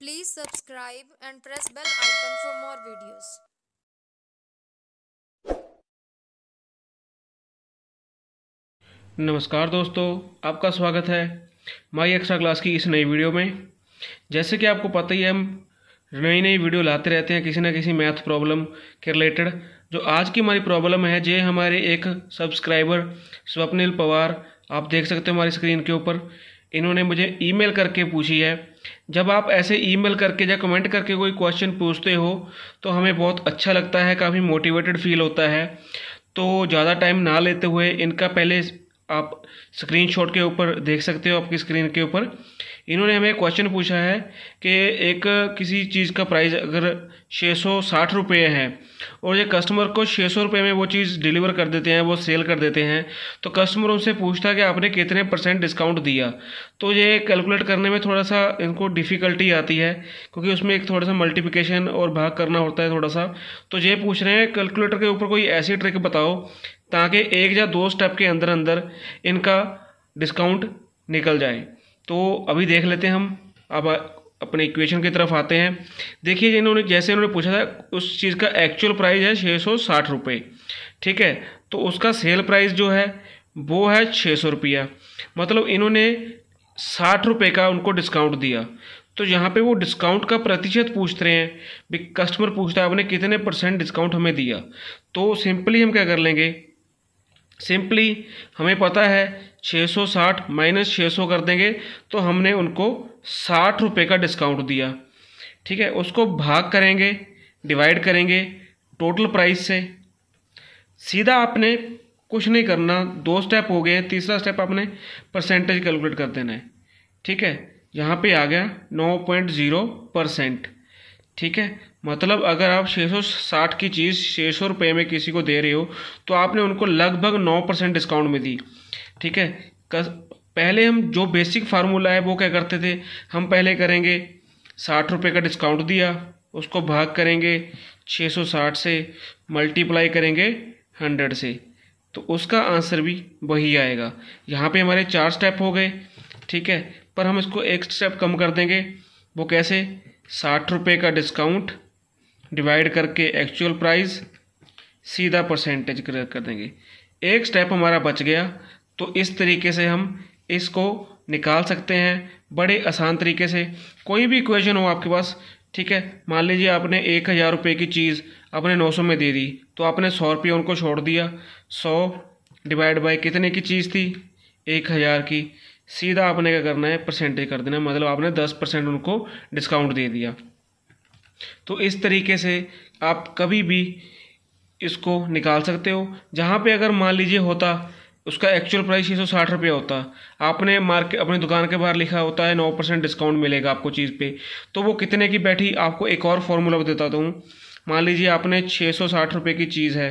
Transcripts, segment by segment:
Please subscribe and press bell icon for more videos. नमस्कार दोस्तों आपका स्वागत है माई एक्स्ट्रा क्लास की इस नई वीडियो में जैसे कि आपको पता ही है हम नई नई वीडियो लाते रहते हैं किसी ना किसी मैथ प्रॉब्लम के रिलेटेड जो आज की हमारी प्रॉब्लम है जे हमारे एक सब्सक्राइबर स्वप्निल पवार आप देख सकते हो हमारी स्क्रीन के ऊपर इन्होंने मुझे ईमेल करके पूछी है जब आप ऐसे ईमेल करके या कमेंट करके कोई क्वेश्चन पूछते हो तो हमें बहुत अच्छा लगता है काफ़ी मोटिवेटेड फील होता है तो ज़्यादा टाइम ना लेते हुए इनका पहले आप स्क्रीनशॉट के ऊपर देख सकते हो आपकी स्क्रीन के ऊपर इन्होंने हमें क्वेश्चन पूछा है कि एक किसी चीज़ का प्राइस अगर छः सौ साठ रुपये है और ये कस्टमर को छः सौ रुपये में वो चीज़ डिलीवर कर देते हैं वो सेल कर देते हैं तो कस्टमर उनसे पूछता है कि आपने कितने परसेंट डिस्काउंट दिया तो ये कैलकुलेट करने में थोड़ा सा इनको डिफ़िकल्टी आती है क्योंकि उसमें एक थोड़ा सा मल्टीप्लिकेशन और भाग करना होता है थोड़ा सा तो ये पूछ रहे हैं कैलकुलेटर के ऊपर कोई ऐसी ट्रिक बताओ ताकि एक या दो स्टेप के अंदर अंदर इनका डिस्काउंट निकल जाए तो अभी देख लेते हैं हम अब अपने इक्वेशन की तरफ आते हैं देखिए इन्होंने जैसे इन्होंने पूछा था उस चीज़ का एक्चुअल प्राइस है छः सौ साठ रुपये ठीक है तो उसका सेल प्राइस जो है वो है छः सौ रुपया मतलब इन्होंने साठ रुपये का उनको डिस्काउंट दिया तो यहाँ पे वो डिस्काउंट का प्रतिशत पूछ रहे हैं भी कस्टमर पूछता है आपने कितने परसेंट डिस्काउंट हमें दिया तो सिंपली हम क्या कर लेंगे सिंपली हमें पता है 660 माइनस छः कर देंगे तो हमने उनको साठ रुपये का डिस्काउंट दिया ठीक है उसको भाग करेंगे डिवाइड करेंगे टोटल प्राइस से सीधा आपने कुछ नहीं करना दो स्टेप हो गए तीसरा स्टेप आपने परसेंटेज कैलकुलेट कर देना है ठीक है यहाँ पे आ गया 9.0 परसेंट ठीक है मतलब अगर आप 660 की चीज़ छः सौ रुपये में किसी को दे रहे हो तो आपने उनको लगभग 9 परसेंट डिस्काउंट में दी ठीक है पहले हम जो बेसिक फार्मूला है वो क्या करते थे हम पहले करेंगे साठ रुपये का डिस्काउंट दिया उसको भाग करेंगे 660 से मल्टीप्लाई करेंगे 100 से तो उसका आंसर भी वही आएगा यहाँ पे हमारे चार स्टेप हो गए ठीक है पर हम इसको एक स्टेप कम कर देंगे वो कैसे साठ रुपये का डिस्काउंट डिवाइड करके एक्चुअल प्राइस सीधा परसेंटेज कर देंगे एक स्टेप हमारा बच गया तो इस तरीके से हम इसको निकाल सकते हैं बड़े आसान तरीके से कोई भी इक्वेशन हो आपके पास ठीक है मान लीजिए आपने एक हज़ार रुपये की चीज़ अपने नौ सौ में दे दी तो आपने सौ रुपये उनको छोड़ दिया सौ डिवाइड बाय कितने की चीज़ थी एक हज़ार की सीधा आपने क्या करना है परसेंटेज कर देना मतलब आपने दस परसेंट उनको डिस्काउंट दे दिया तो इस तरीके से आप कभी भी इसको निकाल सकते हो जहाँ पे अगर मान लीजिए होता उसका एक्चुअल प्राइस छः सौ साठ रुपये होता आपने मार्केट अपनी दुकान के बाहर लिखा होता है नौ परसेंट डिस्काउंट मिलेगा आपको चीज़ पे तो वो कितने की बैठी आपको एक और फार्मूला देता हूँ मान लीजिए आपने छः सौ साठ रुपये की चीज़ है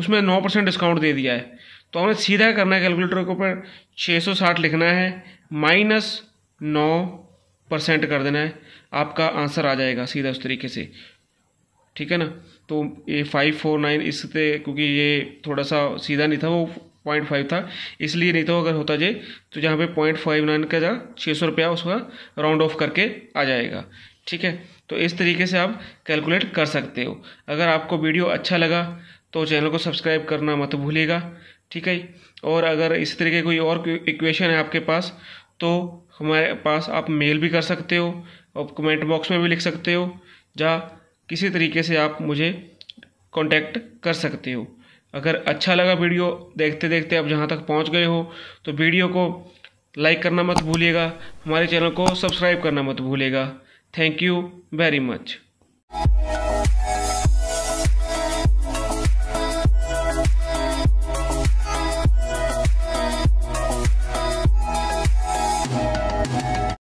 उसमें नौ परसेंट डिस्काउंट दे दिया है तो हमें सीधा करना है कैलकुलेटर के ऊपर 660 लिखना है माइनस नौ परसेंट कर देना है आपका आंसर आ जाएगा सीधा उस तरीके से ठीक है ना तो ये फाइव फोर नाइन इससे क्योंकि ये थोड़ा सा सीधा नहीं था वो पॉइंट फाइव था इसलिए नहीं था तो अगर होता जे तो जहाँ पे पॉइंट फाइव नाइन का जहाँ छः सौ रुपया उसका राउंड ऑफ करके आ जाएगा ठीक है तो इस तरीके से आप कैलकुलेट कर सकते हो अगर आपको वीडियो अच्छा लगा तो चैनल को सब्सक्राइब करना मत भूलिएगा ठीक है और अगर इस तरीके कोई और इक्वेशन है आपके पास तो हमारे पास आप मेल भी कर सकते हो और कमेंट बॉक्स में भी लिख सकते हो या किसी तरीके से आप मुझे कांटेक्ट कर सकते हो अगर अच्छा लगा वीडियो देखते देखते आप जहाँ तक पहुँच गए हो तो वीडियो को लाइक करना मत भूलिएगा हमारे चैनल को सब्सक्राइब करना मत भूलिएगा थैंक यू वेरी मच